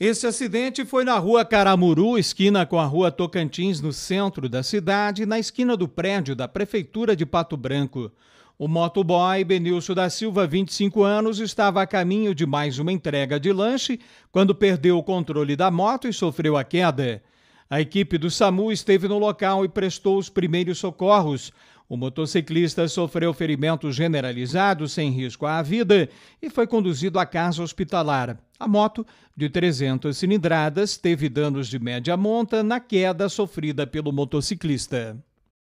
Este acidente foi na rua Caramuru, esquina com a rua Tocantins, no centro da cidade, na esquina do prédio da Prefeitura de Pato Branco. O motoboy Benilson da Silva, 25 anos, estava a caminho de mais uma entrega de lanche quando perdeu o controle da moto e sofreu a queda. A equipe do SAMU esteve no local e prestou os primeiros socorros. O motociclista sofreu ferimentos generalizados sem risco à vida e foi conduzido à casa hospitalar. A moto, de 300 cilindradas, teve danos de média monta na queda sofrida pelo motociclista.